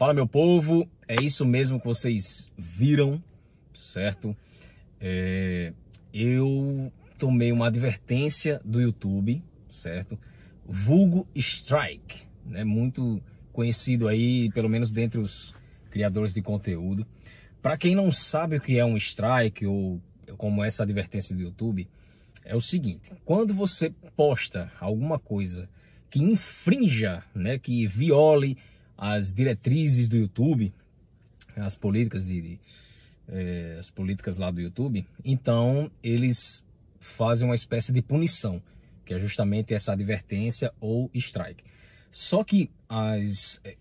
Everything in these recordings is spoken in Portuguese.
Fala, meu povo, é isso mesmo que vocês viram, certo? É, eu tomei uma advertência do YouTube, certo? Vulgo Strike, né? Muito conhecido aí, pelo menos dentre os criadores de conteúdo. Para quem não sabe o que é um strike ou como é essa advertência do YouTube, é o seguinte: quando você posta alguma coisa que infrinja, né, que viole as diretrizes do YouTube, as políticas de, de eh, as políticas lá do YouTube, então eles fazem uma espécie de punição, que é justamente essa advertência ou strike. Só que as eh,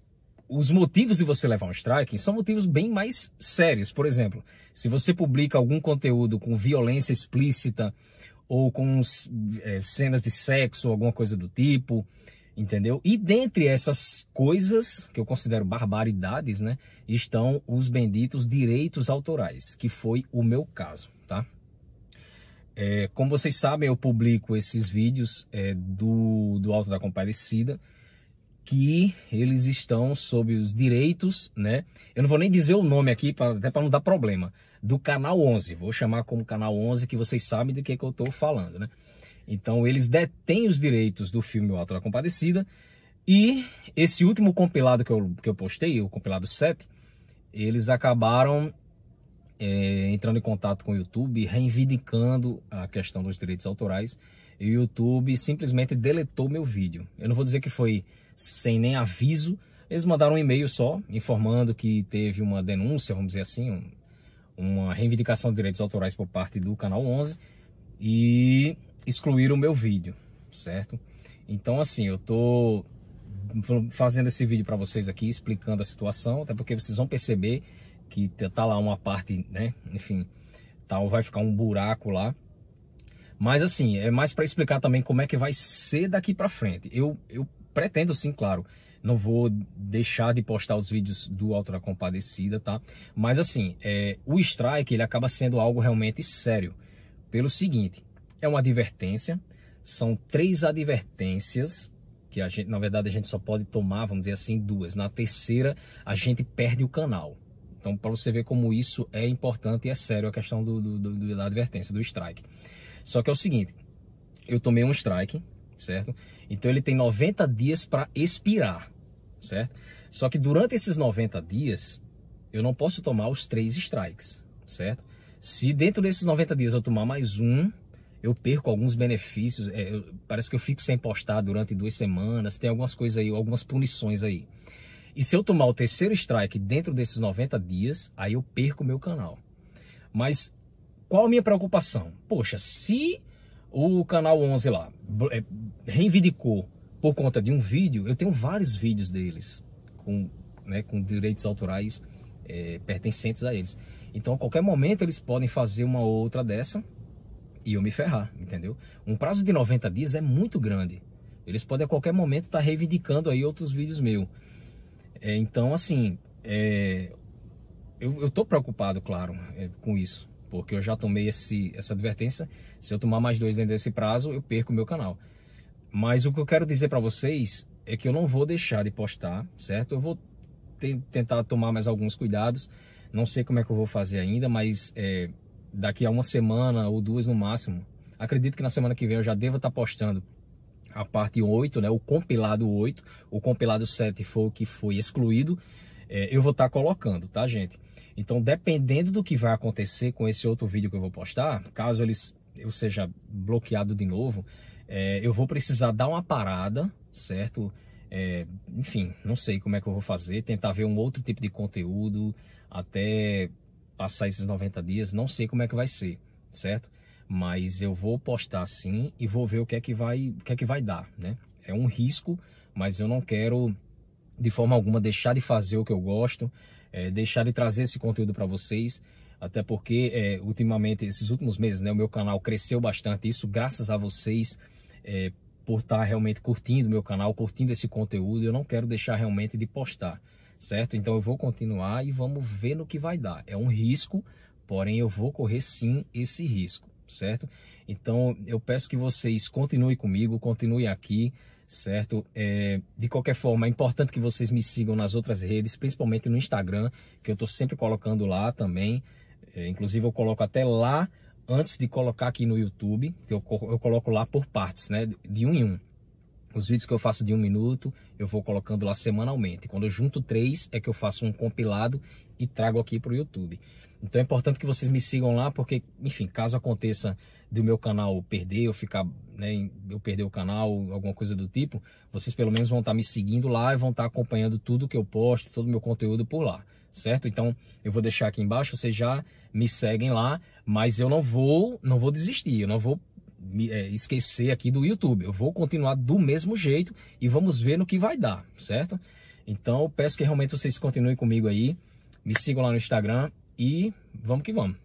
os motivos de você levar um strike são motivos bem mais sérios. Por exemplo, se você publica algum conteúdo com violência explícita ou com é, cenas de sexo, alguma coisa do tipo, entendeu? E dentre essas coisas que eu considero barbaridades, né, estão os benditos direitos autorais, que foi o meu caso, tá? É, como vocês sabem, eu publico esses vídeos é, do, do Alto da Compadecida, que eles estão sob os direitos, né? Eu não vou nem dizer o nome aqui, pra, até para não dar problema, do Canal 11. Vou chamar como Canal 11, que vocês sabem do que, é que eu estou falando, né? Então eles detêm os direitos do filme O Auto da Compadecida e esse último compilado que eu, que eu postei, o compilado 7, eles acabaram é, entrando em contato com o YouTube, reivindicando a questão dos direitos autorais e o YouTube simplesmente deletou meu vídeo. Eu não vou dizer que foi sem nem aviso, eles mandaram um e-mail só informando que teve uma denúncia, vamos dizer assim, um, uma reivindicação de direitos autorais por parte do Canal 11 e excluíram o meu vídeo, certo? Então assim, eu tô fazendo esse vídeo para vocês aqui, explicando a situação, até porque vocês vão perceber que tá lá uma parte, né, enfim, tal, tá, vai ficar um buraco lá. Mas assim, é mais para explicar também como é que vai ser daqui para frente. Eu, eu pretendo sim, claro, não vou deixar de postar os vídeos do Auto da Compadecida, tá? Mas assim, é, o strike ele acaba sendo algo realmente sério pelo seguinte: é uma advertência, são três advertências que a gente, na verdade, a gente só pode tomar, vamos dizer assim, duas. Na terceira, a gente perde o canal. Então, para você ver como isso é importante e é sério a questão do, do, do, da advertência, do strike. Só que é o seguinte: eu tomei um strike, certo? Então, ele tem 90 dias para expirar, certo? Só que durante esses 90 dias, eu não posso tomar os três strikes, certo? Se dentro desses 90 dias eu tomar mais um, eu perco alguns benefícios. É, eu, parece que eu fico sem postar durante duas semanas. Tem algumas coisas aí, algumas punições aí. E se eu tomar o terceiro strike dentro desses 90 dias, aí eu perco meu canal. Mas qual a minha preocupação? Poxa, se o canal 11 lá é, reivindicou por conta de um vídeo, eu tenho vários vídeos deles com, né, com direitos autorais é, pertencentes a eles. Então, a qualquer momento, eles podem fazer uma outra dessa e eu me ferrar, entendeu? Um prazo de 90 dias é muito grande. Eles podem a qualquer momento estar tá reivindicando aí outros vídeos meus. É, então, assim, é, eu, eu tô preocupado, claro, é, com isso. Porque eu já tomei esse, essa advertência. Se eu tomar mais dois dentro desse prazo, eu perco o meu canal. Mas o que eu quero dizer para vocês é que eu não vou deixar de postar, certo? Eu vou tentar tomar mais alguns cuidados não sei como é que eu vou fazer ainda, mas é, daqui a uma semana ou duas no máximo. Acredito que na semana que vem eu já devo estar tá postando a parte 8, né, o compilado 8. O compilado 7 foi o que foi excluído. É, eu vou estar tá colocando, tá, gente? Então, dependendo do que vai acontecer com esse outro vídeo que eu vou postar, caso eles, eu seja bloqueado de novo, é, eu vou precisar dar uma parada, certo? É, enfim, não sei como é que eu vou fazer, tentar ver um outro tipo de conteúdo até passar esses 90 dias, não sei como é que vai ser, certo? Mas eu vou postar sim e vou ver o que é que vai, o que é que vai dar, né? É um risco, mas eu não quero de forma alguma deixar de fazer o que eu gosto, é, deixar de trazer esse conteúdo para vocês, até porque é, ultimamente, esses últimos meses, né, o meu canal cresceu bastante, isso graças a vocês, é, por estar tá realmente curtindo meu canal, curtindo esse conteúdo, eu não quero deixar realmente de postar, certo? Então eu vou continuar e vamos ver no que vai dar. É um risco, porém eu vou correr sim esse risco, certo? Então eu peço que vocês continuem comigo, continuem aqui, certo? É, de qualquer forma, é importante que vocês me sigam nas outras redes, principalmente no Instagram, que eu estou sempre colocando lá também. É, inclusive eu coloco até lá antes de colocar aqui no YouTube, eu, eu coloco lá por partes, né? De um em um. Os vídeos que eu faço de um minuto, eu vou colocando lá semanalmente. Quando eu junto três, é que eu faço um compilado e trago aqui para o YouTube. Então é importante que vocês me sigam lá, porque, enfim, caso aconteça do meu canal perder ou ficar, né, eu perder o canal, alguma coisa do tipo, vocês pelo menos vão estar tá me seguindo lá e vão estar tá acompanhando tudo que eu posto, todo o meu conteúdo por lá, certo? Então eu vou deixar aqui embaixo, vocês já me seguem lá, mas eu não vou, não vou desistir, eu não vou me, é, esquecer aqui do YouTube, eu vou continuar do mesmo jeito e vamos ver no que vai dar, certo? Então peço que realmente vocês continuem comigo aí, me sigam lá no Instagram e vamos que vamos.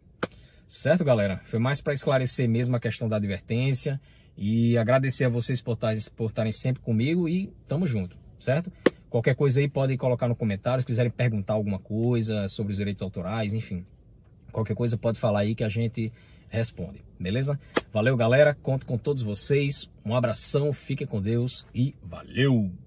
Certo, galera? Foi mais para esclarecer mesmo a questão da advertência e agradecer a vocês por estarem sempre comigo e tamo junto, certo? Qualquer coisa aí podem colocar no comentário, se quiserem perguntar alguma coisa sobre os direitos autorais, enfim. Qualquer coisa pode falar aí que a gente responde, beleza? Valeu, galera. Conto com todos vocês. Um abração, fiquem com Deus e valeu!